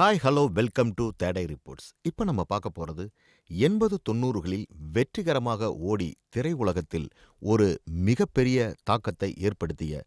Hi hello welcome to today reports இப்போ நம்ம பார்க்க போகிறது எண்பது தொண்ணூறுகளில் வெற்றிகரமாக ஓடி திரையுலகத்தில் ஒரு மிகப்பெரிய தாக்கத்தை ஏற்படுத்திய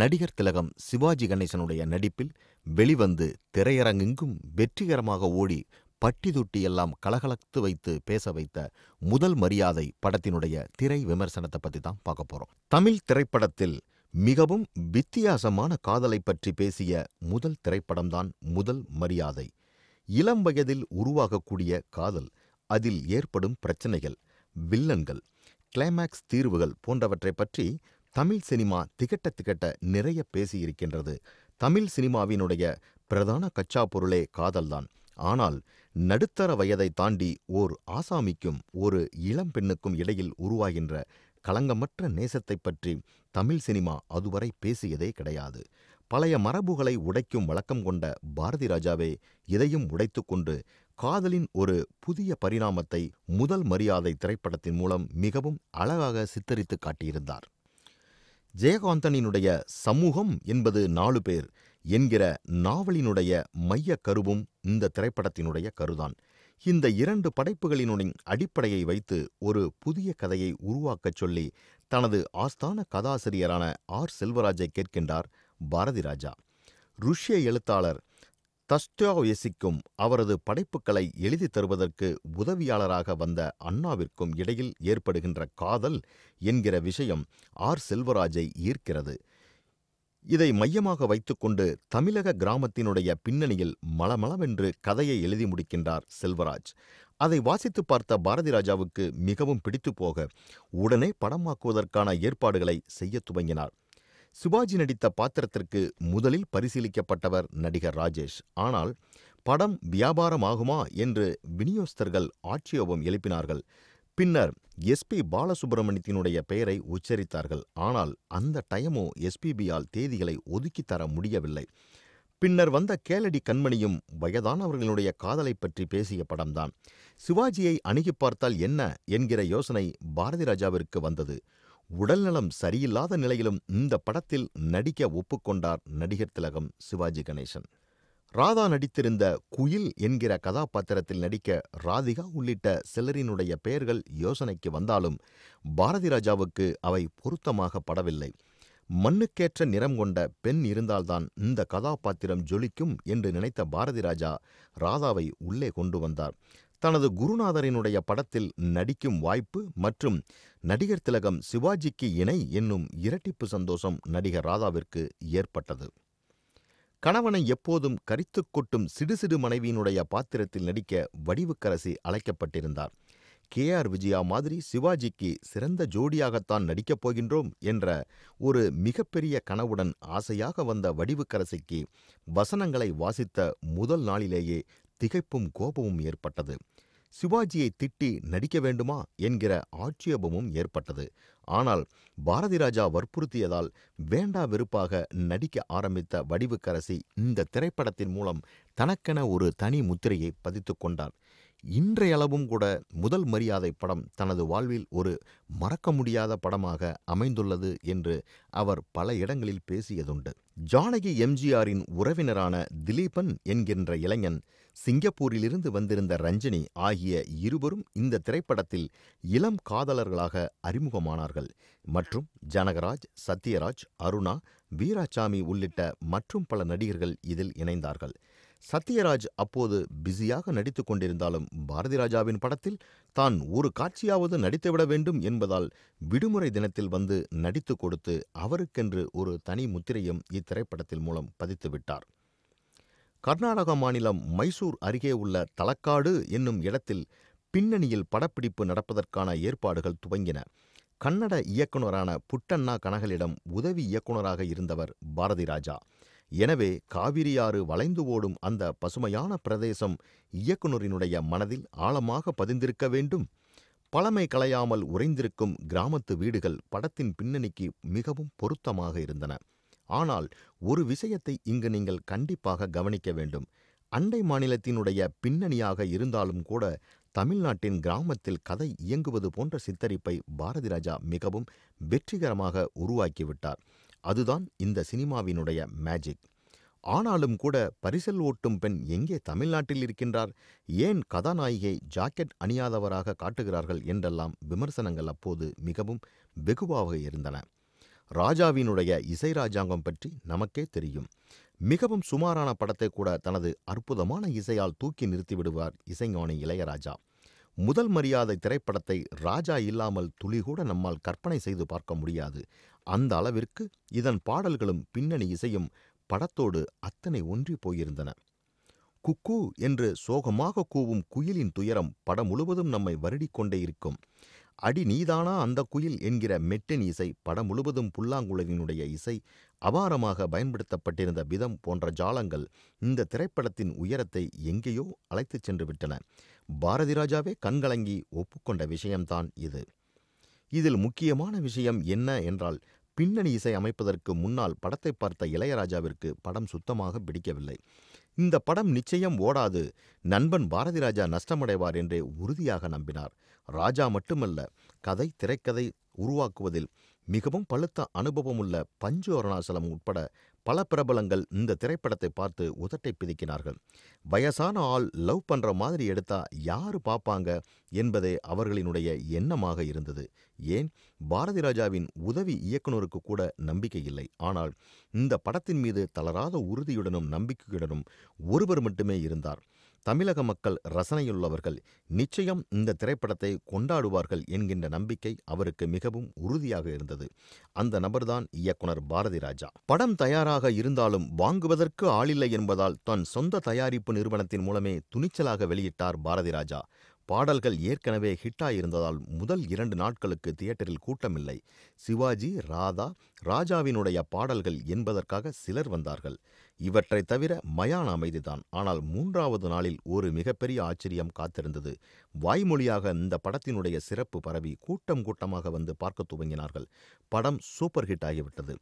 நடிகர் திலகம் சிவாஜி கணேசனுடைய நடிப்பில் வெளிவந்து திரையரங்கெங்கும் வெற்றிகரமாக ஓடி பட்டி தொட்டி எல்லாம் கலகலத்து வைத்து பேச வைத்த முதல் மரியாதை படத்தினுடைய திரை விமர்சனத்தை பற்றி தான் பார்க்க போகிறோம் தமிழ் திரைப்படத்தில் மிகவும் வித்தியாசமான காதலைப் பற்றி பேசிய முதல் திரைப்படம்தான் முதல் மரியாதை இளம் வயதில் உருவாகக்கூடிய காதல் அதில் ஏற்படும் பிரச்சனைகள் வில்லன்கள் கிளைமேக்ஸ் தீர்வுகள் போன்றவற்றை பற்றி தமிழ் சினிமா திகட்ட திகட்ட நிறைய பேசியிருக்கின்றது தமிழ் சினிமாவினுடைய பிரதான கச்சா பொருளே காதல்தான் ஆனால் நடுத்தர வயதை தாண்டி ஓர் ஆசாமிக்கும் ஒரு இளம்பெண்ணுக்கும் இடையில் உருவாகின்ற களங்கமற்ற நேசத்தைப் பற்றி தமிழ் சினிமா அதுவரை பேசியதே கிடையாது பழைய மரபுகளை உடைக்கும் வழக்கம் கொண்ட பாரதி ராஜாவே இதையும் உடைத்துக்கொண்டு காதலின் ஒரு புதிய பரிணாமத்தை முதல் மரியாதை திரைப்படத்தின் மூலம் மிகவும் அழகாக சித்தரித்து காட்டியிருந்தார் ஜெயகாந்தனினுடைய சமூகம் என்பது நாலு பேர் என்கிற நாவலினுடைய மைய கருவும் இந்த திரைப்படத்தினுடைய கருதான் இந்த இரண்டு படைப்புகளினுடன் அடிப்படையை வைத்து ஒரு புதிய கதையை உருவாக்கச் சொல்லி தனது ஆஸ்தான கதாசிரியரான ஆர் செல்வராஜை கேட்கின்றார் பாரதி ராஜா ருஷ்ய எழுத்தாளர் தஸ்டாவெசிக்கும் அவரது படைப்புகளை எழுதி தருவதற்கு உதவியாளராக வந்த அண்ணாவிற்கும் இடையில் ஏற்படுகின்ற காதல் என்கிற விஷயம் ஆர் செல்வராஜை ஈர்க்கிறது இதை மையமாக வைத்துக்கொண்டு தமிழக கிராமத்தினுடைய பின்னணியில் மளமளவென்று கதையை எழுதி முடிக்கின்றார் செல்வராஜ் அதை வாசித்து பார்த்த பாரதி ராஜாவுக்கு மிகவும் பிடித்து போக உடனே படமாக்குவதற்கான ஏற்பாடுகளை செய்ய துவங்கினார் சிவாஜி நடித்த பாத்திரத்திற்கு முதலில் பரிசீலிக்கப்பட்டவர் நடிகர் ராஜேஷ் ஆனால் படம் வியாபாரமாகுமா என்று விநியோகஸ்தர்கள் ஆட்சேபம் எழுப்பினார்கள் பின்னர் எஸ்பி பாலசுப்ரமணியத்தினுடைய பெயரை உச்சரித்தார்கள் ஆனால் அந்த டயமோ எஸ்பிபியால் தேதிகளை ஒதுக்கித் தர முடியவில்லை பின்னர் வந்த கேலடி கண்மணியும் வயதானவர்களுடைய காதலை பற்றி பேசிய படம்தான் சிவாஜியை அணுகி பார்த்தால் என்ன என்கிற யோசனை பாரதி ராஜாவிற்கு வந்தது உடல்நலம் சரியில்லாத நிலையிலும் இந்த படத்தில் நடிக்க ஒப்புக்கொண்டார் நடிகர் திலகம் சிவாஜி கணேசன் ராதா நடித்திருந்த குயில் என்கிற கதாபாத்திரத்தில் நடிக்க ராதிகா உள்ளிட்ட சிலரினுடைய பெயர்கள் யோசனைக்கு வந்தாலும் பாரதி ராஜாவுக்கு அவை பொருத்தமாக படவில்லை மண்ணுக்கேற்ற நிறம் கொண்ட பெண் இருந்தால்தான் இந்த கதாபாத்திரம் ஜொலிக்கும் என்று நினைத்த பாரதி ராஜா ராதாவை உள்ளே கொண்டு வந்தார் தனது குருநாதரினுடைய படத்தில் நடிக்கும் வாய்ப்பு மற்றும் நடிகர் திலகம் சிவாஜிக்கு இணை என்னும் இரட்டிப்பு சந்தோஷம் நடிகர் ராதாவிற்கு ஏற்பட்டது கணவனை எப்போதும் கரித்துக் கொட்டும் சிடுசிடு மனைவியினுடைய பாத்திரத்தில் நடிக்க வடிவுக்கரசி அழைக்கப்பட்டிருந்தார் கே ஆர் விஜயா மாதிரி சிவாஜிக்கு சிறந்த ஜோடியாகத்தான் நடிக்கப் போகின்றோம் என்ற ஒரு மிகப்பெரிய கனவுடன் ஆசையாக வந்த வடிவுக்கரசிக்கு வசனங்களை வாசித்த முதல் நாளிலேயே திகைப்பும் கோபமும் ஏற்பட்டது சிவாஜியை திட்டி நடிக்க வேண்டுமா என்கிற ஆட்சேபமும் ஏற்பட்டது ஆனால் பாரதி ராஜா வற்புறுத்தியதால் வேண்டா வெறுப்பாக நடிக்க ஆரம்பித்த வடிவுக்கரசி இந்த திரைப்படத்தின் மூலம் தனக்கென ஒரு தனி முத்திரையை பதித்துக் கொண்டார் இன்றையளவும் கூட முதல் மரியாதை படம் தனது வாழ்வில் ஒரு மறக்க முடியாத படமாக அமைந்துள்ளது என்று அவர் பல இடங்களில் பேசியதுண்டு ஜானகி எம்ஜிஆரின் உறவினரான திலீபன் என்கின்ற இளைஞன் சிங்கப்பூரிலிருந்து வந்திருந்த ரஞ்சினி ஆகிய இருவரும் இந்த திரைப்படத்தில் இளம் காதலர்களாக அறிமுகமானார்கள் மற்றும் ஜனகராஜ் சத்யராஜ் அருணா வீராசாமி உள்ளிட்ட மற்றும் பல நடிகர்கள் இதில் இணைந்தார்கள் சத்யராஜ் அப்போது பிஸியாக நடித்துக் கொண்டிருந்தாலும் பாரதிராஜாவின் படத்தில் தான் ஒரு காட்சியாவது நடித்துவிட வேண்டும் என்பதால் விடுமுறை தினத்தில் வந்து நடித்து கொடுத்து அவருக்கென்று ஒரு தனி முத்திரையும் இத்திரைப்படத்தின் மூலம் பதித்துவிட்டார் கர்நாடக மாநிலம் மைசூர் அருகே உள்ள தலக்காடு என்னும் இடத்தில் பின்னணியில் படப்பிடிப்பு நடப்பதற்கான ஏற்பாடுகள் துவங்கின கன்னட இயக்குனரான புட்டண்ணா கனகலிடம் உதவி இயக்குனராக இருந்தவர் பாரதிராஜா எனவே காவிரியாறு வளைந்து ஓடும் அந்த பசுமையான பிரதேசம் இயக்குனரினுடைய மனதில் ஆழமாக பதிந்திருக்க வேண்டும் பழமை களையாமல் உறைந்திருக்கும் கிராமத்து வீடுகள் படத்தின் பின்னணிக்கு மிகவும் பொருத்தமாக இருந்தன ஆனால் ஒரு விஷயத்தை இங்கு நீங்கள் கண்டிப்பாக கவனிக்க வேண்டும் அண்டை மாநிலத்தினுடைய பின்னணியாக இருந்தாலும் கூட தமிழ்நாட்டின் கிராமத்தில் கதை இயங்குவது போன்ற சித்தரிப்பை பாரதிராஜா மிகவும் வெற்றிகரமாக உருவாக்கிவிட்டார் அதுதான் இந்த சினிமாவினுடைய மேஜிக் ஆனாலும் கூட பரிசல் ஓட்டும் பெண் எங்கே தமிழ்நாட்டில் இருக்கின்றார் ஏன் கதாநாயகியை ஜாக்கெட் அணியாதவராக காட்டுகிறார்கள் என்றெல்லாம் விமர்சனங்கள் அப்போது மிகவும் வெகுவாக இருந்தன ராஜாவினுடைய இசை ராஜாங்கம் பற்றி நமக்கே தெரியும் மிகவும் சுமாரான படத்தை கூட தனது அற்புதமான இசையால் தூக்கி நிறுத்திவிடுவார் இசைஞானி இளையராஜா முதல் மரியாதை திரைப்படத்தை ராஜா இல்லாமல் துளிகூட நம்மால் கற்பனை செய்து பார்க்க முடியாது அந்த அளவிற்கு இதன் பாடல்களும் பின்னணி இசையும் படத்தோடு அத்தனை ஒன்றி போயிருந்தன குக்கு என்று சோகமாக கூவும் குயிலின் துயரம் படம் முழுவதும் நம்மை வருடிக்கொண்டே இருக்கும் அடி நீதானா அந்த குயில் என்கிற மெட்டின் இசை படம் முழுவதும் புல்லாங்குழலினுடைய இசை அபாரமாக பயன்படுத்தப்பட்டிருந்த விதம் போன்ற ஜாலங்கள் இந்த திரைப்படத்தின் உயரத்தை எங்கேயோ அழைத்துச் சென்று விட்டன பாரதிராஜாவே கண்கலங்கி ஒப்புக்கொண்ட விஷயம்தான் இது இதில் முக்கியமான விஷயம் என்ன என்றால் பின்னணி இசை அமைப்பதற்கு முன்னால் படத்தை பார்த்த இளையராஜாவிற்கு படம் சுத்தமாக பிடிக்கவில்லை இந்த படம் நிச்சயம் ஓடாது நண்பன் பாரதி ராஜா நஷ்டமடைவார் என்றே உறுதியாக நம்பினார் ராஜா மட்டுமல்ல கதை திரைக்கதை உருவாக்குவதில் மிகவும் பழுத்த அனுபவமுள்ள பஞ்சு அருணாசலம் உட்பட பல பிரபலங்கள் இந்த திரைப்படத்தை பார்த்து உதட்டை பிதுக்கினார்கள் வயசான ஆள் லவ் பண்ணுற மாதிரி எடுத்தா யார் பார்ப்பாங்க என்பதே அவர்களினுடைய எண்ணமாக இருந்தது ஏன் பாரதி ராஜாவின் உதவி இயக்குனருக்கு கூட நம்பிக்கை இல்லை ஆனால் இந்த படத்தின் மீது தளராத உறுதியுடனும் நம்பிக்கையுடனும் ஒருவர் மட்டுமே இருந்தார் தமிழக மக்கள் ரசனையுள்ளவர்கள் நிச்சயம் இந்த திரைப்படத்தை கொண்டாடுவார்கள் என்கின்ற நம்பிக்கை அவருக்கு மிகவும் உறுதியாக இருந்தது அந்த நபர்தான் இயக்குனர் பாரதி ராஜா படம் தயாராக இருந்தாலும் வாங்குவதற்கு ஆளில்லை என்பதால் தன் சொந்த தயாரிப்பு நிறுவனத்தின் மூலமே துணிச்சலாக வெளியிட்டார் பாரதி ராஜா பாடல்கள் ஏற்கனவே ஹிட்டாயிருந்ததால் முதல் இரண்டு நாட்களுக்கு தியேட்டரில் கூட்டமில்லை சிவாஜி ராதா ராஜாவினுடைய பாடல்கள் என்பதற்காக சிலர் வந்தார்கள் இவற்றைத் தவிர மயான அமைதிதான். ஆனால் மூன்றாவது நாளில் ஒரு மிகப்பெரிய ஆச்சரியம் காத்திருந்தது. வாய்மொழியாக இந்த படத்தினுடைய சிறப்பு பரவி கூட்டம் கூட்டமாக வந்து பார்க்கத் துவங்கினார்கள். படம் சூப்பர் ஹிட் ஆகிவிட்டது.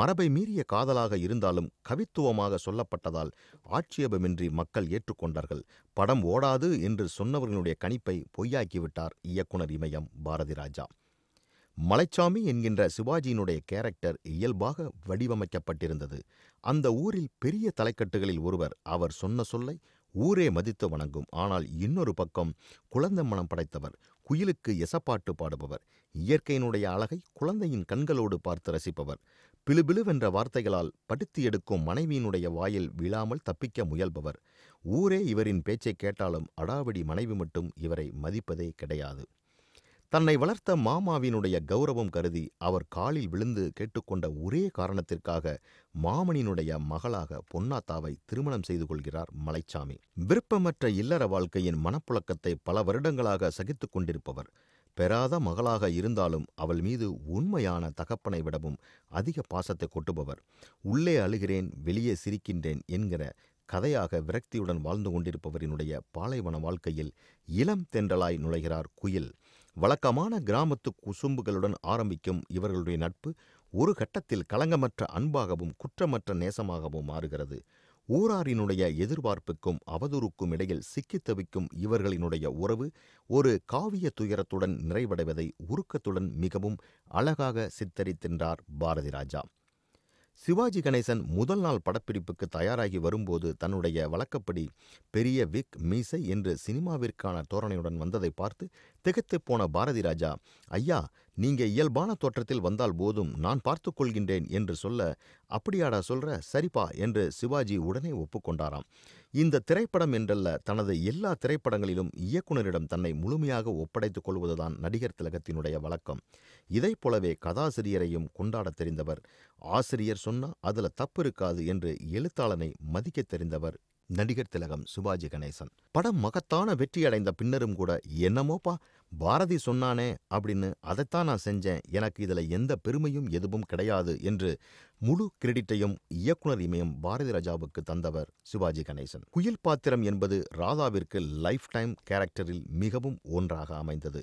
மரபை மீறிய காதலாக இருந்தாலும் கவித்துவமாக சொல்லப்பட்டதால் ஆட்சேபமின்றி மக்கள் ஏற்றுக்கொண்டார்கள். படம் ஓடாது என்று சொன்னவர்களுடைய கணிப்பை பொய்யாக்கிவிட்டார் இயக்குனர் இமயம் பாரதிராஜா. மலைச்சாமி என்கின்ற சிவாஜியினுடைய கேரக்டர் இயல்பாக வடிவமைக்கப்பட்டிருந்தது அந்த ஊரில் பெரிய தலைக்கட்டுகளில் ஒருவர் அவர் சொன்ன சொல்லை ஊரே மதித்து வணங்கும் ஆனால் இன்னொரு பக்கம் குழந்தை மனம் படைத்தவர் குயிலுக்கு எசப்பாட்டு பாடுபவர் இயற்கையினுடைய அழகை குழந்தையின் கண்களோடு பார்த்து ரசிப்பவர் பிலுபிலுவென்ற வார்த்தைகளால் படுத்து எடுக்கும் மனைவியினுடைய வாயில் விழாமல் தப்பிக்க முயல்பவர் ஊரே இவரின் பேச்சை கேட்டாலும் அடாவடி மனைவி மட்டும் இவரை மதிப்பதே கிடையாது தன்னை வளர்த்த மாமாவினுடைய கௌரவம் கருதி அவர் காலில் விழுந்து கேட்டுக்கொண்ட ஒரே காரணத்திற்காக மாமனினுடைய மகளாக பொன்னாத்தாவை திருமணம் செய்து கொள்கிறார் மலைச்சாமி விருப்பமற்ற இல்லற வாழ்க்கையின் மனப்புழக்கத்தை பல வருடங்களாக சகித்துக் கொண்டிருப்பவர் பெறாத மகளாக இருந்தாலும் அவள் மீது உண்மையான தகப்பனை விடவும் அதிக பாசத்தை கொட்டுபவர் உள்ளே அழுகிறேன் வெளியே சிரிக்கின்றேன் என்கிற கதையாக விரக்தியுடன் வாழ்ந்து கொண்டிருப்பவரினுடைய பாலைவன வாழ்க்கையில் இளம் தென்றலாய் நுழைகிறார் குயில் வழக்கமான கிராமத்து குசும்புகளுடன் ஆரம்பிக்கும் இவர்களுடைய நட்பு ஒரு கட்டத்தில் களங்கமற்ற அன்பாகவும் குற்றமற்ற நேசமாகவும் மாறுகிறது ஊராரினுடைய எதிர்பார்ப்புக்கும் அவதூறுக்கும் இடையில் சிக்கித் தவிக்கும் இவர்களினுடைய உறவு ஒரு காவிய துயரத்துடன் நிறைவடைவதை உருக்கத்துடன் மிகவும் அழகாக சித்தரித்தின்றார் பாரதிராஜா சிவாஜி கணேசன் முதல் நாள் படப்பிடிப்புக்கு தயாராகி வரும்போது தன்னுடைய வழக்கப்படி பெரிய விக் மீசை என்று சினிமாவிற்கான தோரணையுடன் வந்ததை பார்த்து திகைத்து போன பாரதி ராஜா ஐயா நீங்க இயல்பான தோற்றத்தில் வந்தால் போதும் நான் பார்த்து கொள்கின்றேன் என்று சொல்ல அப்படியாடா சொல்ற சரிப்பா என்று சிவாஜி உடனே ஒப்புக்கொண்டாராம் இந்த திரைப்படம் என்றல்ல தனது எல்லா திரைப்படங்களிலும் இயக்குனரிடம் தன்னை முழுமையாக ஒப்படைத்துக் கொள்வதுதான் நடிகர் திலகத்தினுடைய வழக்கம் இதைப் போலவே கதாசிரியரையும் கொண்டாடத் தெரிந்தவர் ஆசிரியர் சொன்னா அதில் தப்பு இருக்காது என்று எழுத்தாளனை மதிக்க தெரிந்தவர் நடிகர் திலகம் சுபாஜி கணேசன் படம் மகத்தான வெற்றியடைந்த பின்னரும் கூட என்னமோப்பா பாரதி சொன்னானே அப்படின்னு அதைத்தான் நான் செஞ்சேன் எனக்கு இதில் எந்த பெருமையும் எதுவும் கிடையாது என்று முழு கிரெடிட்டையும் இயக்குனர் இமயம் பாரதி ராஜாவுக்கு தந்தவர் சிவாஜி கணேசன் குயில் பாத்திரம் என்பது ராதாவிற்கு லைஃப் டைம் கேரக்டரில் மிகவும் ஒன்றாக அமைந்தது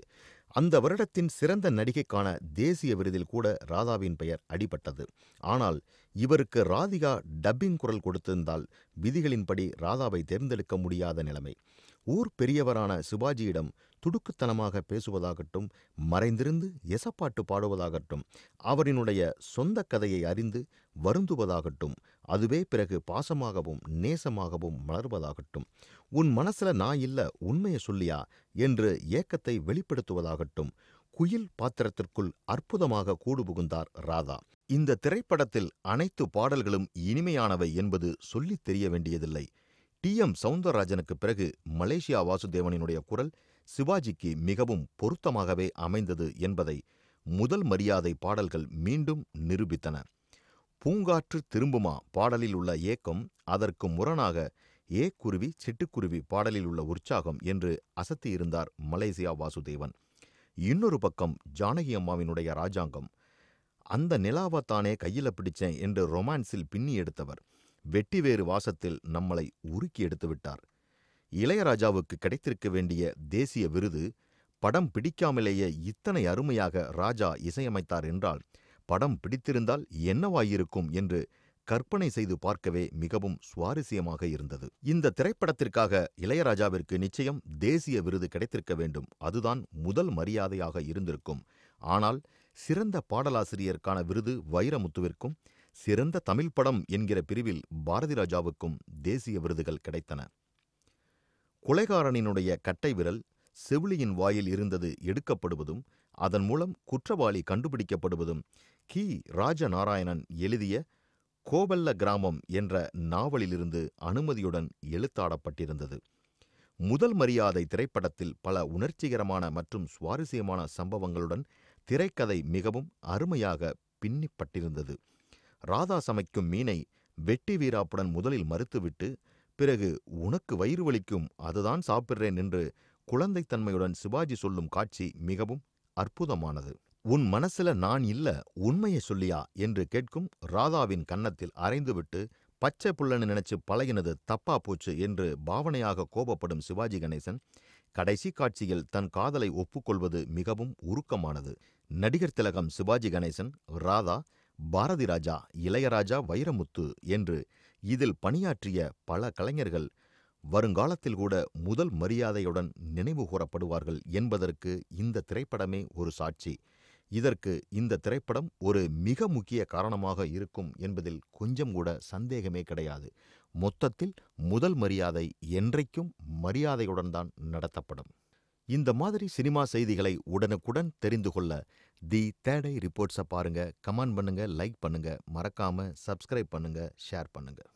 அந்த வருடத்தின் சிறந்த நடிகைக்கான தேசிய விருதில் கூட ராதாவின் பெயர் அடிபட்டது ஆனால் இவருக்கு ராதிகா டப்பிங் குரல் கொடுத்திருந்தால் விதிகளின்படி ராதாவை தேர்ந்தெடுக்க முடியாத நிலைமை ஊர் பெரியவரான சிவாஜியிடம் துடுக்குத்தனமாக பேசுவதாகட்டும் மறைந்திருந்து எசப்பாட்டு பாடுவதாகட்டும் அவரினுடைய சொந்த கதையை அறிந்து வருந்துவதாகட்டும் அதுவே பிறகு பாசமாகவும் நேசமாகவும் மலர்வதாகட்டும் உன் மனசுல நான் இல்ல உண்மையை சொல்லியா என்று ஏக்கத்தை வெளிப்படுத்துவதாகட்டும் குயில் பாத்திரத்திற்குள் அற்புதமாக கூடு புகுந்தார் ராதா இந்த திரைப்படத்தில் அனைத்து பாடல்களும் இனிமையானவை என்பது சொல்லித் தெரிய வேண்டியதில்லை டி எம் சவுந்தரராஜனுக்குப் பிறகு மலேசியா வாசுதேவனினுடைய குரல் சிவாஜிக்கு மிகவும் பொருத்தமாகவே அமைந்தது என்பதை முதல் மரியாதை பாடல்கள் மீண்டும் நிரூபித்தன பூங்காற்று திரும்புமா பாடலில் உள்ள ஏக்கம் அதற்கு முரணாக ஏ குருவி சிட்டுக்குருவி பாடலில் உள்ள உற்சாகம் என்று அசத்தியிருந்தார் மலேசியா வாசுதேவன் இன்னொரு பக்கம் ஜானகி அம்மாவினுடைய ராஜாங்கம் அந்த நிலாவை தானே கையில் பிடிச்சேன் என்று ரொமான்ஸில் பின்னி எடுத்தவர் வெட்டிவேறு வாசத்தில் நம்மளை உருக்கி எடுத்துவிட்டார் இளையராஜாவுக்கு கிடைத்திருக்க வேண்டிய தேசிய விருது படம் பிடிக்காமலேயே இத்தனை அருமையாக ராஜா இசையமைத்தார் என்றால் படம் பிடித்திருந்தால் என்னவாயிருக்கும் என்று கற்பனை செய்து பார்க்கவே மிகவும் சுவாரஸ்யமாக இருந்தது இந்த திரைப்படத்திற்காக இளையராஜாவிற்கு நிச்சயம் தேசிய விருது கிடைத்திருக்க வேண்டும் அதுதான் முதல் மரியாதையாக இருந்திருக்கும் ஆனால் சிறந்த பாடலாசிரியருக்கான விருது வைரமுத்துவிற்கும் சிறந்த தமிழ்ப்படம் படம் என்கிற பிரிவில் பாரதிராஜாவுக்கும் தேசிய விருதுகள் கிடைத்தன கொலைகாரனினுடைய கட்டை விரல் செவிலியின் வாயில் இருந்தது எடுக்கப்படுவதும் அதன் மூலம் குற்றவாளி கண்டுபிடிக்கப்படுவதும் கி ராஜநாராயணன் எழுதிய கோவல்ல கிராமம் என்ற நாவலிலிருந்து அனுமதியுடன் எழுத்தாடப்பட்டிருந்தது முதல் மரியாதை திரைப்படத்தில் பல உணர்ச்சிகரமான மற்றும் சுவாரஸ்யமான சம்பவங்களுடன் திரைக்கதை மிகவும் அருமையாக பின்னிப்பட்டிருந்தது ராதா சமைக்கும் மீனை வெட்டி வீராப்புடன் முதலில் மறுத்துவிட்டு பிறகு உனக்கு வயிறு வலிக்கும் அதுதான் சாப்பிடுறேன் என்று குழந்தைத்தன்மையுடன் சிவாஜி சொல்லும் காட்சி மிகவும் அற்புதமானது உன் மனசுல நான் இல்ல உண்மையை சொல்லியா என்று கேட்கும் ராதாவின் கன்னத்தில் அரைந்துவிட்டு பச்சை புள்ளனு நினைச்சு பழகினது தப்பா போச்சு என்று பாவனையாக கோபப்படும் சிவாஜி கணேசன் கடைசி காட்சியில் தன் காதலை ஒப்புக்கொள்வது மிகவும் உருக்கமானது நடிகர் திலகம் சிவாஜி கணேசன் ராதா பாரதி ராஜா இளையராஜா வைரமுத்து என்று இதில் பணியாற்றிய பல கலைஞர்கள் வருங்காலத்தில் கூட முதல் மரியாதையுடன் நினைவு கூறப்படுவார்கள் என்பதற்கு இந்த திரைப்படமே ஒரு சாட்சி இதற்கு இந்த திரைப்படம் ஒரு மிக முக்கிய காரணமாக இருக்கும் என்பதில் கொஞ்சம் கூட சந்தேகமே கிடையாது மொத்தத்தில் முதல் மரியாதை என்றைக்கும் மரியாதையுடன் தான் நடத்தப்படும் இந்த மாதிரி சினிமா செய்திகளை உடனுக்குடன் தெரிந்து கொள்ள தி தேர்டை ரிப்போர்ட்ஸை பாருங்கள் கமெண்ட் பண்ணுங்கள் லைக் பண்ணுங்கள் மறக்காமல் சப்ஸ்கிரைப் பண்ணுங்கள் ஷேர் பண்ணுங்கள்